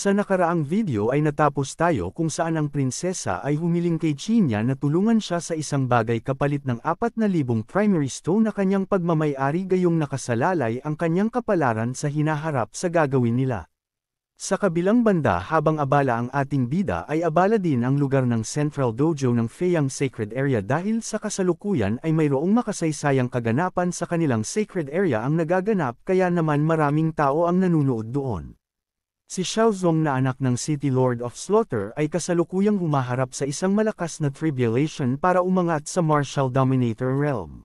Sa nakaraang video ay natapos tayo kung saan ang prinsesa ay humiling kay Chinya na tulungan siya sa isang bagay kapalit ng 4,000 primary stone na kanyang pagmamayari gayong nakasalalay ang kanyang kapalaran sa hinaharap sa gagawin nila. Sa kabilang banda habang abala ang ating bida ay abala din ang lugar ng Central Dojo ng Feiyang Sacred Area dahil sa kasalukuyan ay mayroong makasaysayang kaganapan sa kanilang sacred area ang nagaganap kaya naman maraming tao ang nanunood doon. Si Xiaozong na anak ng City Lord of Slaughter ay kasalukuyang humaharap sa isang malakas na tribulation para umangat sa martial dominator realm.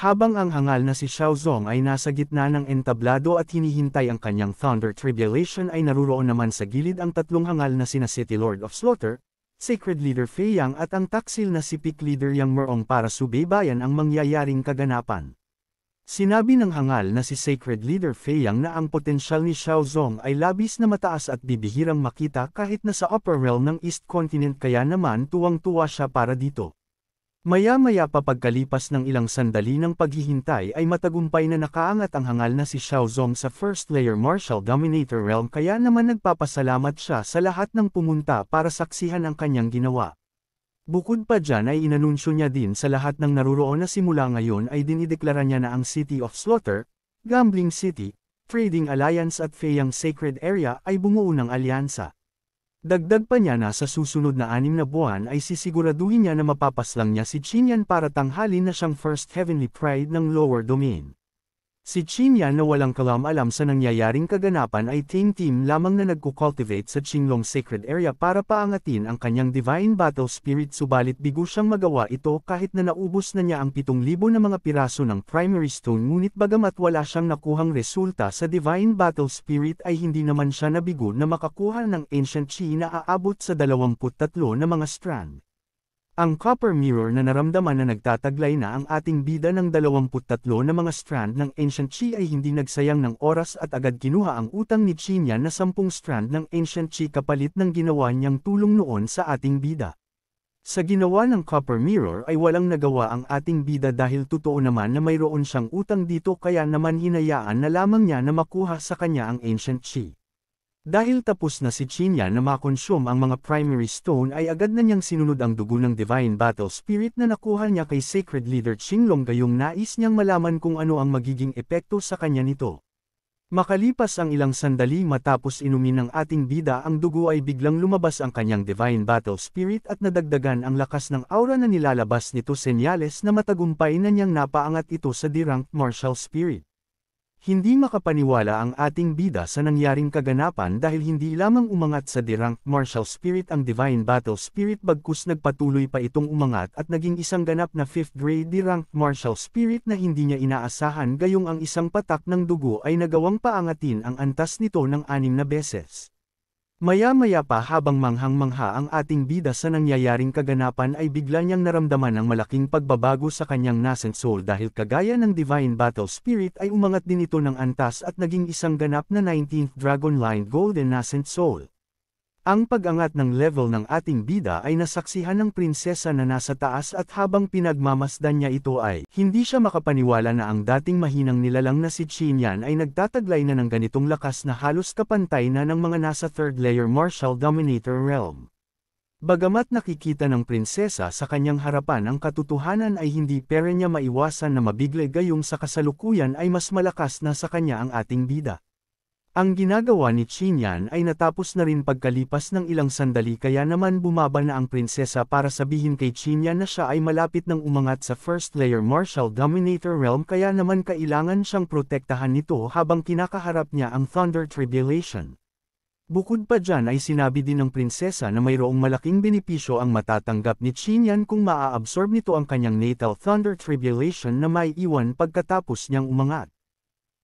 Habang ang hangal na si Xiaozong ay nasa gitna ng entablado at hinihintay ang kanyang Thunder Tribulation ay naruroon naman sa gilid ang tatlong hangal na sina City Lord of Slaughter, Sacred Leader Fei Yang at ang taksil na si Peak Leader Yang Merong para subaybayan ang mangyayaring kaganapan. Sinabi ng hangal na si Sacred Leader Feiyang na ang potensyal ni Xiaozong ay labis na mataas at bibihirang makita kahit na sa upper realm ng East Continent kaya naman tuwang-tuwa siya para dito. Maya-maya pa pagkalipas ng ilang sandali ng paghihintay ay matagumpay na nakaangat ang hangal na si Xiaozong sa First Layer Martial Dominator Realm kaya naman nagpapasalamat siya sa lahat ng pumunta para saksihan ang kanyang ginawa. Bukod pa dyan ay inanunsyo niya din sa lahat ng naruroon na simula ngayon ay dinideklara niya na ang City of Slaughter, Gambling City, Trading Alliance at Feyang Sacred Area ay bumuo ng alyansa. Dagdag pa niya na sa susunod na anim na buwan ay sisiguraduhin niya na mapapaslang niya si Chinyan para tanghalin na siyang First Heavenly Pride ng Lower Domain. Si Qinya na walang kalam-alam sa nangyayaring kaganapan ay team-team lamang na nagko-cultivate sa Qinglong Sacred Area para paangatin ang kanyang Divine Battle Spirit subalit bigo siyang magawa ito kahit na naubos na niya ang 7,000 na mga piraso ng Primary Stone ngunit bagamat wala siyang nakuhang resulta sa Divine Battle Spirit ay hindi naman siya nabigo na makakuha ng Ancient Qi na aabot sa 23 na mga strand. Ang copper mirror na naramdaman na nagtataglay na ang ating bida ng 23 na mga strand ng Ancient Chi ay hindi nagsayang ng oras at agad kinuha ang utang ni Chinya na 10 strand ng Ancient Chi kapalit ng ginawa niyang tulong noon sa ating bida. Sa ginawa ng copper mirror ay walang nagawa ang ating bida dahil totoo naman na mayroon siyang utang dito kaya naman hinayaan na lamang niya na makuha sa kanya ang Ancient Chi. Dahil tapos na si Chinya na makonsume ang mga primary stone ay agad na niyang sinunod ang dugo ng Divine Battle Spirit na nakuha niya kay Sacred Leader Qinglong gayong nais niyang malaman kung ano ang magiging epekto sa kanya nito. Makalipas ang ilang sandali matapos inumin ng ating bida ang dugo ay biglang lumabas ang kanyang Divine Battle Spirit at nadagdagan ang lakas ng aura na nilalabas nito senyales na matagumpay na niyang napaangat ito sa d ranked Martial Spirit. Hindi makapaniwala ang ating bida sa nangyaring kaganapan dahil hindi lamang umangat sa dirang martial spirit ang divine battle spirit bagkus nagpatuloy pa itong umangat at naging isang ganap na 5th grade dirang martial spirit na hindi niya inaasahan gayong ang isang patak ng dugo ay nagawang paangatin ang antas nito ng anim na beses. Maya-maya pa habang manghang-mangha ang ating bida sa nangyayaring kaganapan ay bigla niyang naramdaman ang malaking pagbabago sa kanyang nascent soul dahil kagaya ng Divine Battle Spirit ay umangat din ito ng antas at naging isang ganap na 19th Dragon Line Golden Nascent Soul. Ang pag-angat ng level ng ating bida ay nasaksihan ng prinsesa na nasa taas at habang pinagmamasdan niya ito ay hindi siya makapaniwala na ang dating mahinang nilalang na si Chinyan ay nagtataglay na ng ganitong lakas na halos kapantay na ng mga nasa third layer martial dominator realm. Bagamat nakikita ng prinsesa sa kanyang harapan ang katotohanan ay hindi pera niya maiwasan na mabigla gayong sa kasalukuyan ay mas malakas na sa kanya ang ating bida. Ang ginagawa ni Chinyan ay natapos na rin pagkalipas ng ilang sandali kaya naman bumaba na ang prinsesa para sabihin kay Chinyan na siya ay malapit ng umangat sa First Layer Martial Dominator Realm kaya naman kailangan siyang protektahan nito habang kinakaharap niya ang Thunder Tribulation. Bukod pa dyan ay sinabi din ng prinsesa na mayroong malaking benepisyo ang matatanggap ni Chinyan kung maaabsorb nito ang kanyang natal Thunder Tribulation na may iwan pagkatapos niyang umangat.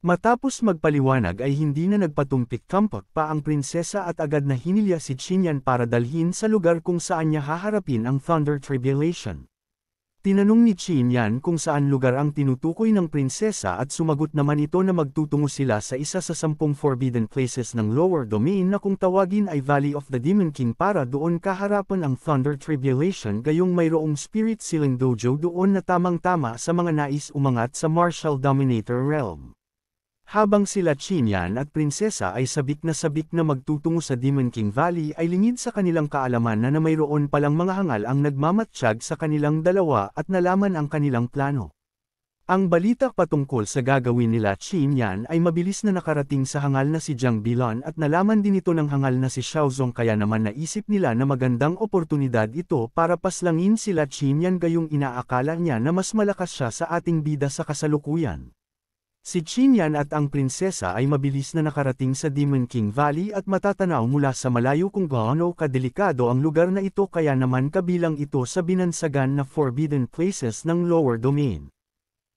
Matapos magpaliwanag ay hindi na nagpatumpik kampak pa ang prinsesa at agad na hinilya si Chinyan para dalhin sa lugar kung saan niya haharapin ang Thunder Tribulation. Tinanong ni Chinyan kung saan lugar ang tinutukoy ng prinsesa at sumagot naman ito na magtutungo sila sa isa sa sampung forbidden places ng lower domain na kung tawagin ay Valley of the Demon King para doon kaharapan ang Thunder Tribulation gayong mayroong Spirit Sealing Dojo doon na tamang-tama sa mga nais umangat sa martial dominator realm. Habang sila Chinyan at Prinsesa ay sabik na sabik na magtutungo sa Demon King Valley ay lingid sa kanilang kaalaman na, na mayroon palang mga hangal ang nagmamatsyag sa kanilang dalawa at nalaman ang kanilang plano. Ang balita patungkol sa gagawin nila Chinyan ay mabilis na nakarating sa hangal na si Jiang Bilon at nalaman din ito ng hangal na si Xiaozong kaya naman naisip nila na magandang oportunidad ito para paslangin sila Chinyan gayong inaakala niya na mas malakas siya sa ating bida sa kasalukuyan. Si Chinyan at ang prinsesa ay mabilis na nakarating sa Demon King Valley at matatanaw mula sa malayo kung gaano kadelikado ang lugar na ito kaya naman kabilang ito sa binansagan na Forbidden Places ng Lower Domain.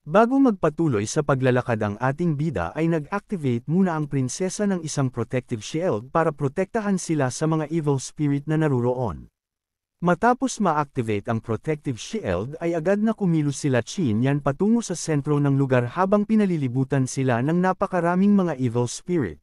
Bago magpatuloy sa paglalakad ang ating bida ay nag-activate muna ang prinsesa ng isang protective shield para protektahan sila sa mga evil spirit na naruroon. Matapos ma-activate ang protective shield ay agad na kumilos sila Chin Yan patungo sa sentro ng lugar habang pinalilibutan sila ng napakaraming mga evil spirit.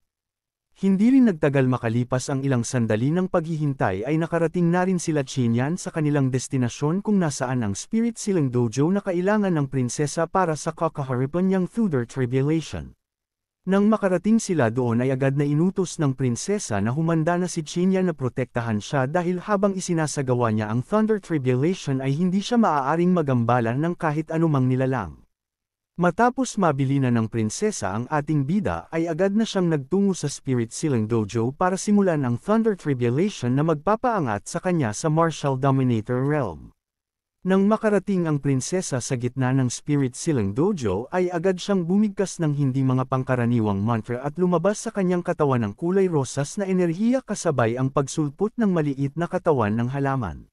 Hindi rin nagtagal makalipas ang ilang sandali ng paghihintay ay nakarating na rin sila Chin Yan sa kanilang destinasyon kung nasaan ang spirit silang dojo na kailangan ng prinsesa para sa kakaharipan niyang Tudor Tribulation. Nang makarating sila doon ay agad na inutos ng prinsesa na humanda na si Chinya na protektahan siya dahil habang isinasagawa niya ang Thunder Tribulation ay hindi siya maaaring magambala ng kahit anumang nilalang. Matapos mabili na ng prinsesa ang ating bida ay agad na siyang nagtungo sa Spirit Sealing Dojo para simulan ang Thunder Tribulation na magpapaangat sa kanya sa Martial Dominator Realm. Nang makarating ang prinsesa sa gitna ng Spirit Silang Dojo ay agad siyang bumigkas ng hindi mga pangkaraniwang mantra at lumabas sa kanyang katawan ng kulay rosas na enerhiya kasabay ang pagsulpot ng maliit na katawan ng halaman.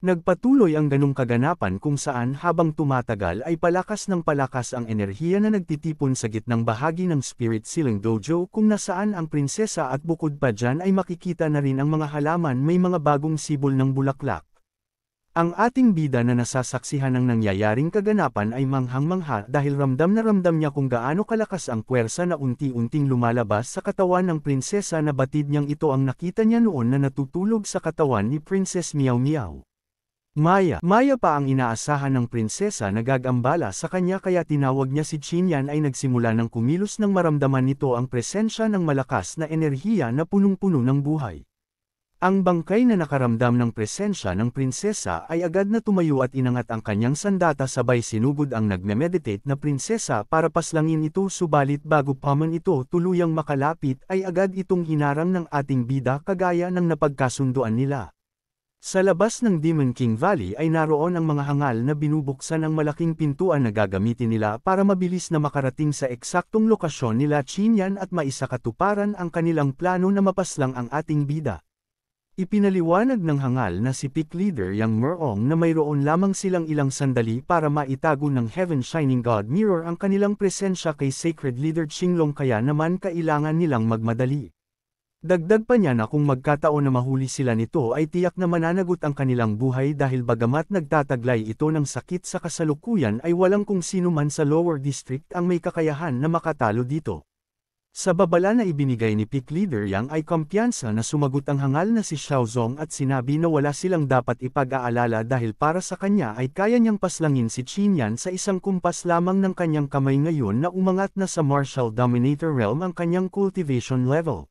Nagpatuloy ang ganong kaganapan kung saan habang tumatagal ay palakas ng palakas ang enerhiya na nagtitipon sa gitnang bahagi ng Spirit Silang Dojo kung nasaan ang prinsesa at bukod pa dyan ay makikita na rin ang mga halaman may mga bagong sibol ng bulaklak. Ang ating bida na nasasaksihan ng nangyayaring kaganapan ay manghang-mangha dahil ramdam na ramdam niya kung gaano kalakas ang puwersa na unti-unting lumalabas sa katawan ng prinsesa na batid niyang ito ang nakita niya noon na natutulog sa katawan ni Princess Miao Miao. Maya, Maya pa ang inaasahan ng prinsesa na gagambala sa kanya kaya tinawag niya si Chinyan ay nagsimula ng kumilos nang maramdaman nito ang presensya ng malakas na enerhiya na punong-puno ng buhay. Ang bangkay na nakaramdam ng presensya ng prinsesa ay agad na tumayo at inangat ang kanyang sandata sabay sinugod ang nagme-meditate na prinsesa para paslangin ito subalit bago pa man ito tuluyang makalapit ay agad itong hinarang ng ating bida kagaya ng napagkasunduan nila. Sa labas ng Demon King Valley ay naroon ang mga hangal na binubuksan ang malaking pintuan na gagamitin nila para mabilis na makarating sa eksaktong lokasyon nila Chinyan at maisakatuparan ang kanilang plano na mapaslang ang ating bida. Ipinaliwanag ng hangal na si Peak Leader Yang Merong na mayroon lamang silang ilang sandali para maitago ng Heaven Shining God Mirror ang kanilang presensya kay Sacred Leader Qinglong kaya naman kailangan nilang magmadali. Dagdag pa niya na kung magkataon na mahuli sila nito ay tiyak na mananagot ang kanilang buhay dahil bagamat nagtataglay ito ng sakit sa kasalukuyan ay walang kung sino man sa lower district ang may kakayahan na makatalo dito. Sa babala na ibinigay ni Peak Leader Yang ay kumpiyansa na sumagot ang hangal na si Xiaozong at sinabi na wala silang dapat ipag-aalala dahil para sa kanya ay kaya niyang paslangin si Yan sa isang kumpas lamang ng kanyang kamay ngayon na umangat na sa martial dominator realm ang kanyang cultivation level.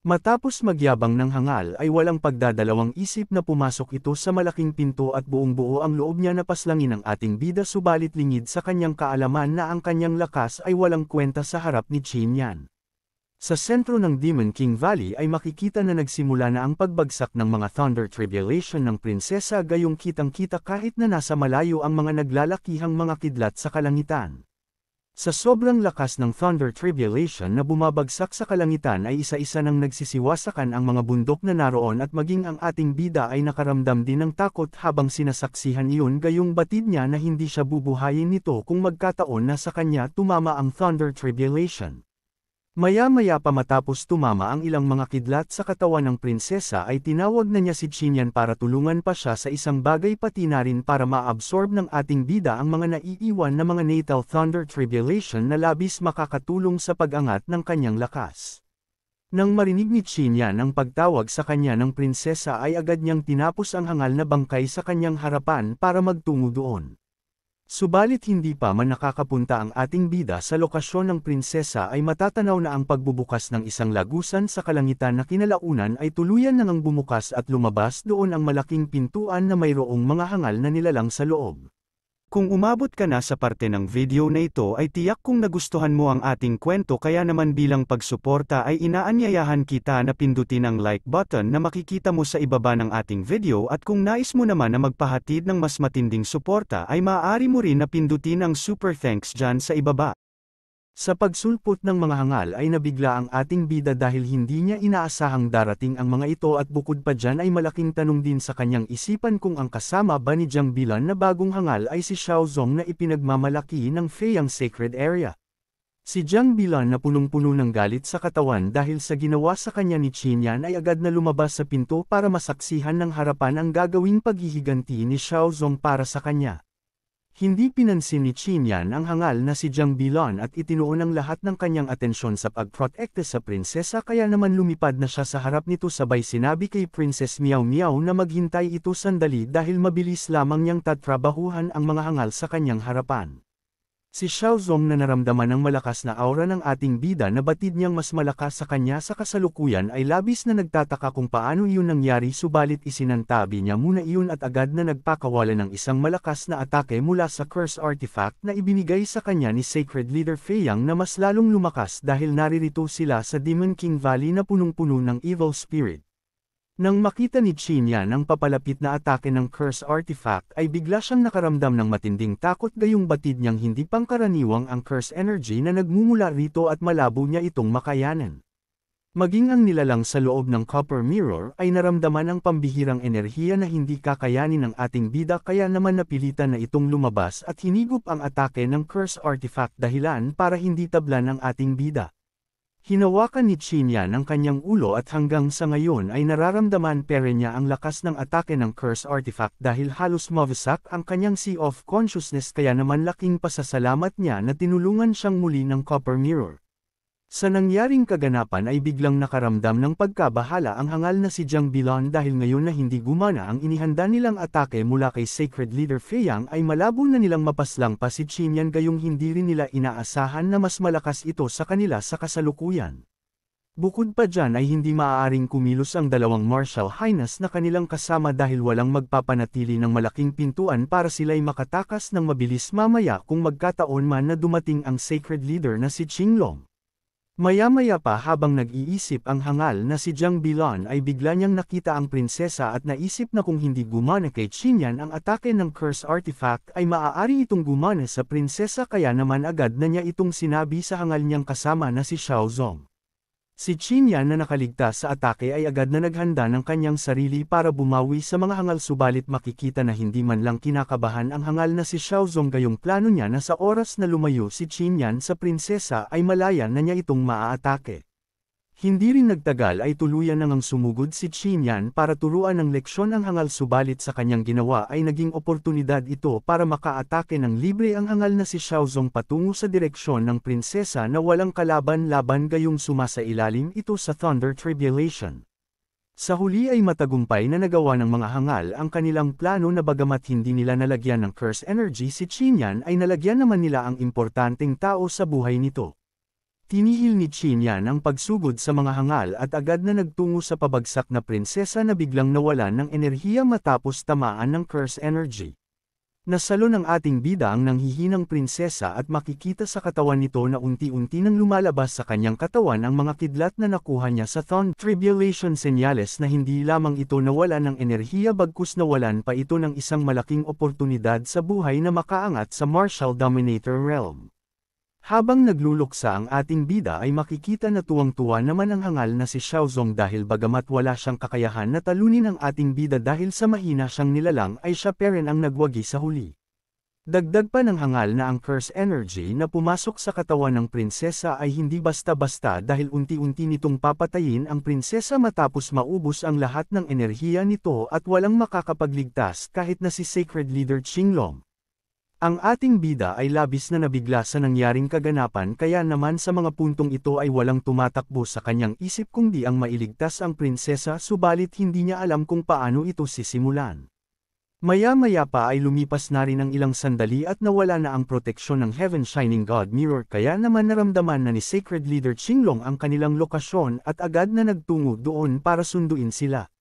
Matapos magyabang ng hangal ay walang pagdadalawang isip na pumasok ito sa malaking pinto at buong buo ang loob niya na paslangin ang ating bida subalit lingid sa kanyang kaalaman na ang kanyang lakas ay walang kwenta sa harap ni Chin Yan. Sa sentro ng Demon King Valley ay makikita na nagsimula na ang pagbagsak ng mga Thunder Tribulation ng prinsesa gayong kitang-kita kahit na nasa malayo ang mga naglalakihang mga kidlat sa kalangitan. Sa sobrang lakas ng Thunder Tribulation na bumabagsak sa kalangitan ay isa-isa nang nagsisiwasakan ang mga bundok na naroon at maging ang ating bida ay nakaramdam din ng takot habang sinasaksihan iyon gayong batid niya na hindi siya bubuhayin nito kung magkataon na sa kanya tumama ang Thunder Tribulation. Maya-maya pa matapos tumama ang ilang mga kidlat sa katawan ng prinsesa ay tinawag na niya si Chinyan para tulungan pa siya sa isang bagay pati na rin para maabsorb ng ating bida ang mga naiiwan na mga natal thunder tribulation na labis makakatulong sa pagangat ng kanyang lakas. Nang marinig ni Chinyan ang pagtawag sa kanya ng prinsesa ay agad niyang tinapos ang hangal na bangkay sa kanyang harapan para magtungo doon. Subalit hindi pa man nakakapunta ang ating bida sa lokasyon ng prinsesa ay matatanaw na ang pagbubukas ng isang lagusan sa kalangitan na kinalaunan ay tuluyan nang ngang bumukas at lumabas doon ang malaking pintuan na mayroong mga hangal na nilalang sa loob. Kung umabot ka na sa parte ng video na ito ay tiyak kong nagustuhan mo ang ating kwento kaya naman bilang pagsuporta ay inaanyayahan kita na pindutin ang like button na makikita mo sa ibaba ng ating video at kung nais mo naman na magpahatid ng mas matinding suporta ay maaari mo rin na pindutin ang super thanks dyan sa ibaba. Sa pagsulpot ng mga hangal ay nabigla ang ating bida dahil hindi niya inaasahang darating ang mga ito at bukod pa dyan ay malaking tanong din sa kanyang isipan kung ang kasama ba ni Jiang Bilan na bagong hangal ay si Xiao Xiaozong na ipinagmamalaki ng Feiyang Sacred Area. Si Jiang Bilan na punong-puno ng galit sa katawan dahil sa ginawa sa kanya ni Yan ay agad na lumabas sa pinto para masaksihan ng harapan ang gagawing paghihiganti ni Xiao Xiaozong para sa kanya. Hindi pinansin ni Chinyan ang hangal na si Jiang Bilon at itinuon ang lahat ng kanyang atensyon sa pagprotekte sa prinsesa kaya naman lumipad na siya sa harap nito sabay sinabi kay Princess Miao Miao na maghintay ito sandali dahil mabilis lamang niyang tatrabahuhan ang mga hangal sa kanyang harapan. Si Xiaozong na naramdaman ng malakas na aura ng ating bida na batid niyang mas malakas sa kanya sa kasalukuyan ay labis na nagtataka kung paano iyon nangyari subalit isinantabi niya muna iyon at agad na nagpakawala ng isang malakas na atake mula sa curse artifact na ibinigay sa kanya ni Sacred Leader Feiyang na mas lalong lumakas dahil naririto sila sa Demon King Valley na punong-puno ng evil spirit. Nang makita ni Chinya ang papalapit na atake ng curse artifact ay bigla siyang nakaramdam ng matinding takot gayong batid niyang hindi pangkaraniwang ang curse energy na nagmumula rito at malabo niya itong makayanan. Maging ang nilalang sa loob ng copper mirror ay naramdaman ang pambihirang enerhiya na hindi kakayanin ng ating bida kaya naman napilitan na itong lumabas at hinigop ang atake ng curse artifact dahilan para hindi tablan ang ating bida. Hinawakan ni Chinya ng kanyang ulo at hanggang sa ngayon ay nararamdaman pere niya ang lakas ng atake ng curse artifact dahil halos mawasak ang kanyang sea of consciousness kaya naman laking pasasalamat niya na tinulungan siyang muli ng copper mirror. Sa nangyaring kaganapan ay biglang nakaramdam ng pagkabahala ang hangal na si Jiang Bilon dahil ngayon na hindi gumana ang inihanda nilang atake mula kay Sacred Leader Feiyang ay malabo na nilang mapaslang pa si Qinyan gayong hindi rin nila inaasahan na mas malakas ito sa kanila sa kasalukuyan. Bukod pa dyan ay hindi maaaring kumilos ang dalawang martial highness na kanilang kasama dahil walang magpapanatili ng malaking pintuan para sila'y makatakas ng mabilis mamaya kung magkataon man na dumating ang sacred leader na si Qinglong. Maya-maya pa habang nag-iisip ang hangal na si Jiang Bilan ay bigla niyang nakita ang prinsesa at naisip na kung hindi gumana kay Chinyan ang atake ng curse artifact ay maaari itong gumana sa prinsesa kaya naman agad na niya itong sinabi sa hangal niyang kasama na si Xiaozong. Si Qin Yan na nakaligtas sa atake ay agad na naghanda ng kanyang sarili para bumawi sa mga hangal subalit makikita na hindi man lang kinakabahan ang hangal na si Xiaozong gayong plano niya na sa oras na lumayo si Qin Yan sa prinsesa ay malaya na niya itong maaatake. Hindi rin nagtagal ay tuluyan na ngang sumugod si Chinyan para turuan ng leksyon ang hangal subalit sa kanyang ginawa ay naging oportunidad ito para makaatake ng libre ang hangal na si Xiaozong patungo sa direksyon ng prinsesa na walang kalaban-laban gayong sumasailalim ito sa Thunder Tribulation. Sa huli ay matagumpay na nagawa ng mga hangal ang kanilang plano na bagamat hindi nila nalagyan ng curse energy si Chinyan ay nalagyan naman nila ang importanteng tao sa buhay nito. Tinihil ni Chinya ang pagsugod sa mga hangal at agad na nagtungo sa pabagsak na prinsesa na biglang nawalan ng enerhiya matapos tamaan ng curse energy. Nasalo ng ating bida ang nanghihinang prinsesa at makikita sa katawan nito na unti-unti nang lumalabas sa kanyang katawan ang mga kidlat na nakuha niya sa Thon Tribulation Senyales na hindi lamang ito nawalan ng enerhiya bagkus nawalan pa ito ng isang malaking oportunidad sa buhay na makaangat sa martial dominator realm. Habang nagluluksa ang ating bida ay makikita na tuwang-tuwa naman ang hangal na si Xiaozong dahil bagamat wala siyang kakayahan na talunin ang ating bida dahil sa mahina siyang nilalang ay siya pa rin ang nagwagi sa huli. Dagdag pa ng hangal na ang curse energy na pumasok sa katawan ng prinsesa ay hindi basta-basta dahil unti-unti nitong papatayin ang prinsesa matapos maubos ang lahat ng enerhiya nito at walang makakapagligtas kahit na si Sacred Leader Qinglong. Ang ating bida ay labis na nabigla sa nangyaring kaganapan kaya naman sa mga puntong ito ay walang tumatakbo sa kanyang isip kundi ang mailigtas ang prinsesa subalit hindi niya alam kung paano ito sisimulan. Maya-maya pa ay lumipas na rin ang ilang sandali at nawala na ang proteksyon ng Heaven Shining God Mirror kaya naman naramdaman na ni Sacred Leader Qinglong ang kanilang lokasyon at agad na nagtungo doon para sunduin sila.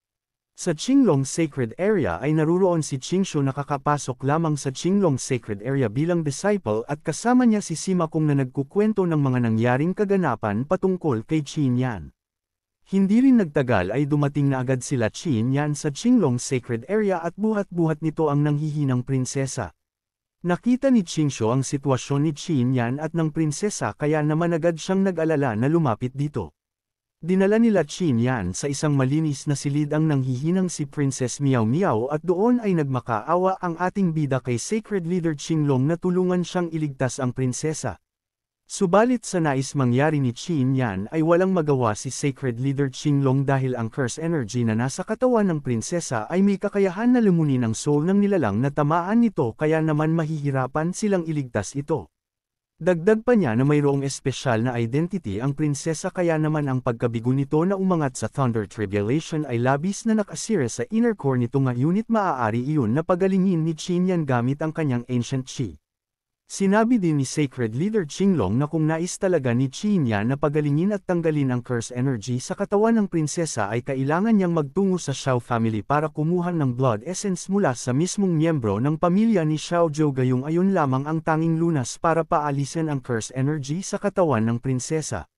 Sa Qinglong Sacred Area ay naruroon si Qingshu nakakapasok lamang sa Qinglong Sacred Area bilang disciple at kasama niya si Sima Kung na nagkukwento ng mga nangyaring kaganapan patungkol kay Qin Yan. Hindi rin nagtagal ay dumating na agad sila Qin Yan sa Qinglong Sacred Area at buhat-buhat nito ang nanghihinang prinsesa. Nakita ni Qingshu ang sitwasyon ni Qin Yan at ng prinsesa kaya naman agad siyang nag-alala na lumapit dito. Dinala nila Qin Yan sa isang malinis na silid ang nanghihinang si Princess Miao Miao at doon ay nagmakaawa ang ating bida kay Sacred Leader Long na tulungan siyang iligtas ang prinsesa. Subalit sa nais mangyari ni Qin Yan ay walang magawa si Sacred Leader Long dahil ang curse energy na nasa katawan ng prinsesa ay may kakayahan na lumunin ang soul ng nilalang na tamaan nito kaya naman mahihirapan silang iligtas ito. Dagdag pa niya na mayroong espesyal na identity ang prinsesa kaya naman ang pagkabigo nito na umangat sa Thunder Tribulation ay labis na nakasira sa inner core nito nga unit maaari iyon na pagalingin ni Qin gamit ang kanyang ancient chi. Sinabi din ni Sacred Leader Qinglong na kung nais talaga ni Qinya na pagalingin at tanggalin ang curse energy sa katawan ng prinsesa ay kailangan niyang magtungo sa Xiao family para kumuha ng blood essence mula sa mismong miyembro ng pamilya ni Xiao Zhou gayong ayon lamang ang tanging lunas para paalisin ang curse energy sa katawan ng prinsesa.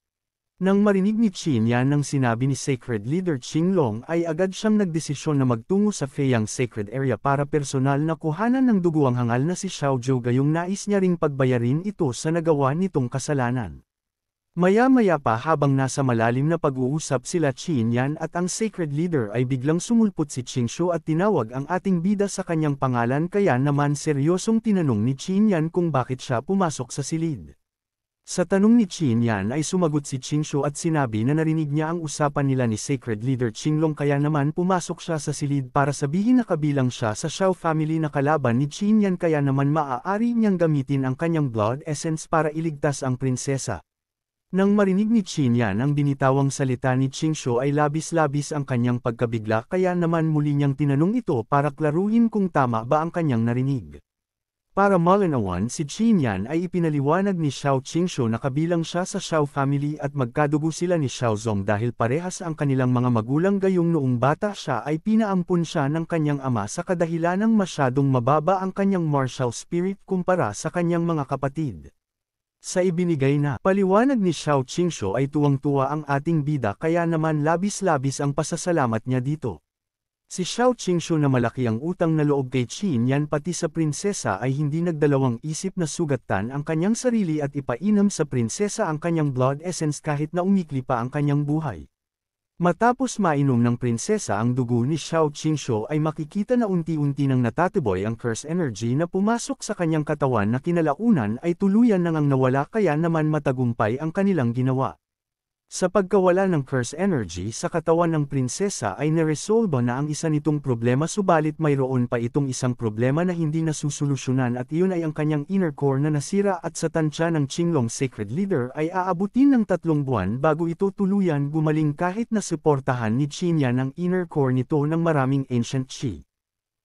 Nang marinig ni yan nang sinabi ni Sacred Leader Qinglong ay agad siyang nagdesisyon na magtungo sa Feiyang Sacred Area para personal na kuhanan ng duguang hangal na si Xiao Zhou gayong nais niya ring pagbayarin ito sa nagawa nitong kasalanan. Maya-maya pa habang nasa malalim na pag-uusap sila yan at ang Sacred Leader ay biglang sumulpot si Qingshu at tinawag ang ating bida sa kanyang pangalan kaya naman seryosong tinanong ni yan kung bakit siya pumasok sa silid. Sa tanong ni Qin Yan ay sumagot si Qin Shu at sinabi na narinig niya ang usapan nila ni Sacred Leader Qinglong kaya naman pumasok siya sa silid para sabihin na kabilang siya sa Xiao family na kalaban ni Qin Yan kaya naman maaari niyang gamitin ang kanyang blood essence para iligtas ang prinsesa. Nang marinig ni Qin Yan ang binitawang salita ni Qing Shu ay labis-labis ang kanyang pagkabigla kaya naman muli niyang tinanong ito para klaruhin kung tama ba ang kanyang narinig. Para malinawan si Qin Yan ay ipinaliwanag ni Xiao Qingshu na kabilang siya sa Xiao family at magkadugo sila ni Xiao Zong dahil parehas ang kanilang mga magulang gayong noong bata siya ay pinaampun siya ng kanyang ama sa kadahilanang masyadong mababa ang kanyang martial spirit kumpara sa kanyang mga kapatid. Sa ibinigay na paliwanag ni Xiao Qingshu ay tuwang-tuwa ang ating bida kaya naman labis-labis ang pasasalamat niya dito. Si Xiao Qingshu na malaki ang utang na loob kay Qin Yan pati sa prinsesa ay hindi nagdalawang isip na sugatan ang kanyang sarili at ipainam sa prinsesa ang kanyang blood essence kahit na umikli pa ang kanyang buhay. Matapos mainom ng prinsesa ang dugo ni Xiao Qingshu ay makikita na unti-unti nang natatiboy ang curse energy na pumasok sa kanyang katawan na kinalaunan ay tuluyan nang ang nawala kaya naman matagumpay ang kanilang ginawa. Sa pagkawala ng curse energy sa katawan ng prinsesa ay naresolba na ang isa nitong problema subalit mayroon pa itong isang problema na hindi nasusolusyonan at iyon ay ang kanyang inner core na nasira at sa tansya ng Qinglong Sacred Leader ay aabutin ng tatlong buwan bago ito tuluyan gumaling kahit na suportahan ni Qinya ng inner core nito ng maraming ancient chi.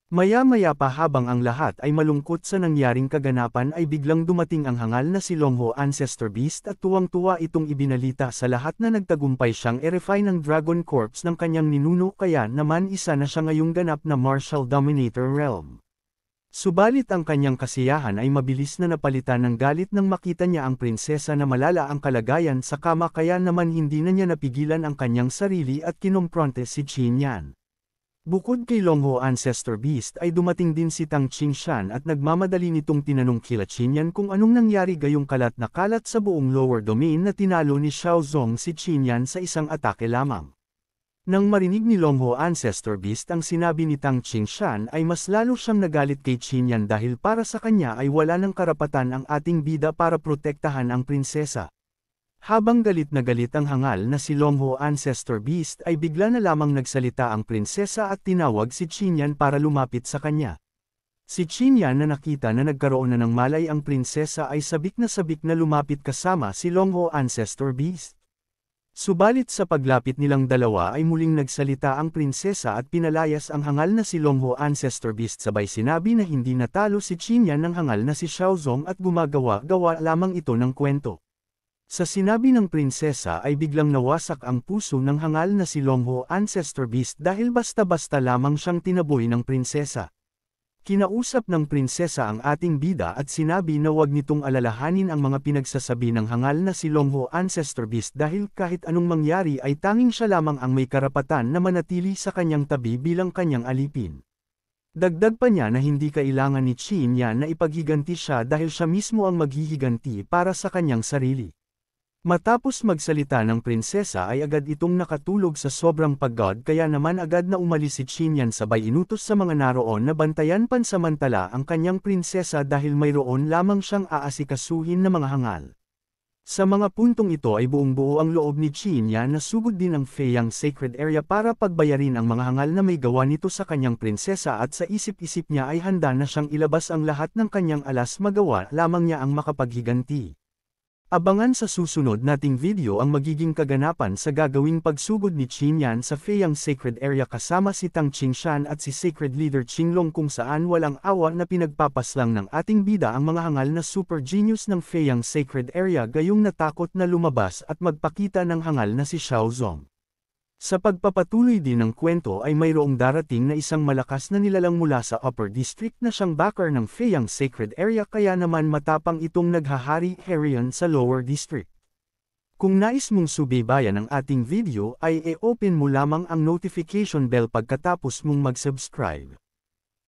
Maya-maya pa habang ang lahat ay malungkot sa nangyaring kaganapan ay biglang dumating ang hangal na si Longho Ancestor Beast at tuwang-tuwa itong ibinalita sa lahat na nagtagumpay siyang erefy ng Dragon Corpse ng kanyang ninuno kaya naman isa na siya ngayong ganap na Martial Dominator Realm. Subalit ang kanyang kasiyahan ay mabilis na napalitan ng galit nang makita niya ang prinsesa na malala ang kalagayan sa kama kaya naman hindi na niya napigilan ang kanyang sarili at kinompronte si Qin Yan. Bukod kay Longho Ancestor Beast ay dumating din si Tang Qingshan at nagmamadali nitong tinanong kila Qinyan kung anong nangyari gayong kalat na kalat sa buong lower domain na tinalo ni Xiaozong si Qinyan sa isang atake lamang. Nang marinig ni Longho Ancestor Beast ang sinabi ni Tang Qingshan ay mas lalo siyang nagalit kay Qinyan dahil para sa kanya ay wala ng karapatan ang ating bida para protektahan ang prinsesa. Habang galit na galit ang hangal na si Longho Ancestor Beast ay bigla na lamang nagsalita ang prinsesa at tinawag si Chinyan para lumapit sa kanya. Si Chinyan na nakita na nagkaroon na ng malay ang prinsesa ay sabik na sabik na lumapit kasama si Longho Ancestor Beast. Subalit sa paglapit nilang dalawa ay muling nagsalita ang prinsesa at pinalayas ang hangal na si Longho Ancestor Beast sabay sinabi na hindi natalo si Chinyan ng hangal na si Xiaozong at gumagawa-gawa lamang ito ng kwento. Sa sinabi ng prinsesa ay biglang nawasak ang puso ng hangal na si Longho Ancestor Beast dahil basta-basta lamang siyang tinaboy ng prinsesa. Kinausap ng prinsesa ang ating bida at sinabi na wag nitong alalahanin ang mga pinagsasabi ng hangal na si Longho Ancestor Beast dahil kahit anong mangyari ay tanging siya lamang ang may karapatan na manatili sa kanyang tabi bilang kanyang alipin. Dagdag pa niya na hindi kailangan ni Chin na ipaghiganti siya dahil siya mismo ang maghihiganti para sa kanyang sarili. Matapos magsalita ng prinsesa ay agad itong nakatulog sa sobrang pagod kaya naman agad na umalis si Chinyan sabay inutos sa mga naroon na bantayan pansamantala ang kanyang prinsesa dahil mayroon lamang siyang aasikasuhin na mga hangal. Sa mga puntong ito ay buong buo ang loob ni Chinyan na sugod din ang Feiyang Sacred Area para pagbayarin ang mga hangal na may gawa nito sa kanyang prinsesa at sa isip-isip niya ay handa na siyang ilabas ang lahat ng kanyang alas magawa lamang niya ang makapaghiganti. Abangan sa susunod nating video ang magiging kaganapan sa gagawing pagsugod ni Qinyan sa Feiyang Sacred Area kasama si Tang Qingshan at si Sacred Leader Qinglong kung saan walang awa na pinagpapaslang ng ating bida ang mga hangal na super genius ng Feiyang Sacred Area gayong natakot na lumabas at magpakita ng hangal na si Xiao Xiaozong. Sa pagpapatuloy din ng kwento ay mayroong darating na isang malakas na nilalang mula sa Upper District na siyang backer ng Feyang Sacred Area kaya naman matapang itong naghahari Herion sa Lower District. Kung nais mong subaybayan ang ating video ay e-open mo lamang ang notification bell pagkatapos mong mag-subscribe.